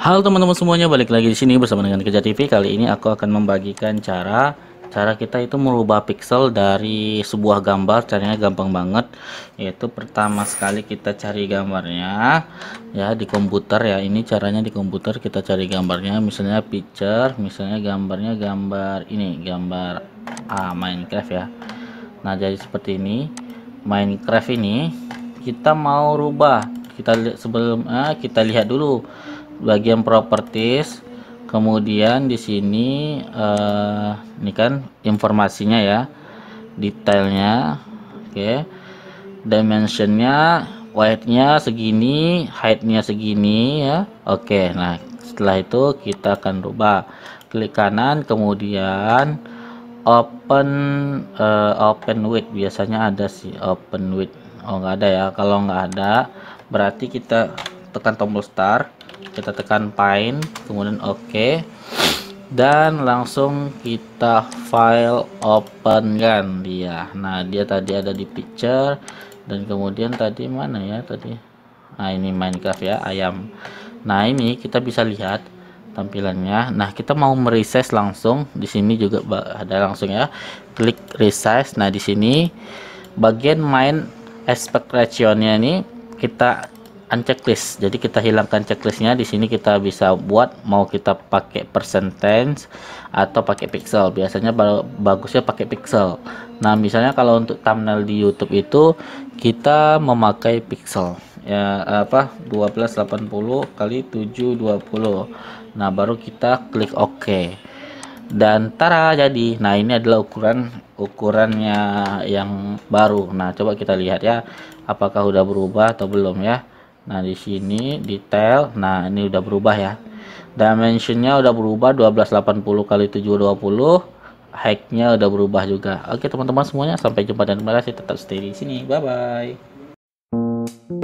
Halo teman-teman semuanya, balik lagi di sini bersama dengan Kerja TV. Kali ini aku akan membagikan cara cara kita itu merubah pixel dari sebuah gambar. Caranya gampang banget, yaitu pertama sekali kita cari gambarnya ya di komputer ya. Ini caranya di komputer kita cari gambarnya, misalnya picture, misalnya gambarnya gambar ini, gambar ah, Minecraft ya. Nah, jadi seperti ini. Minecraft ini kita mau rubah. Kita sebelum eh, kita lihat dulu bagian properties kemudian di sini uh, ini kan informasinya ya detailnya oke okay. dimensionnya widthnya segini heightnya segini ya oke okay, nah setelah itu kita akan rubah klik kanan kemudian open uh, open width biasanya ada sih open width oh nggak ada ya kalau nggak ada berarti kita tekan tombol start kita tekan Paint kemudian oke dan langsung kita file open kan dia nah dia tadi ada di picture dan kemudian tadi mana ya tadi nah ini Minecraft ya ayam nah ini kita bisa lihat tampilannya nah kita mau meresize langsung di sini juga ada langsung ya klik resize nah di sini bagian main aspect ratio nya ini kita unchecklist jadi kita hilangkan checklistnya di sini kita bisa buat mau kita pakai percentage atau pakai pixel biasanya bagusnya pakai pixel nah misalnya kalau untuk thumbnail di YouTube itu kita memakai pixel ya apa 1280 kali 720 nah baru kita klik OK dan tara jadi nah ini adalah ukuran ukurannya yang baru nah coba kita lihat ya apakah udah berubah atau belum ya Nah, di sini detail. Nah, ini udah berubah ya. Dimensionnya udah berubah 1280 kali 720. Hacknya udah berubah juga. Oke, teman-teman semuanya sampai jumpa dan terima kasih tetap stay di sini. Bye bye.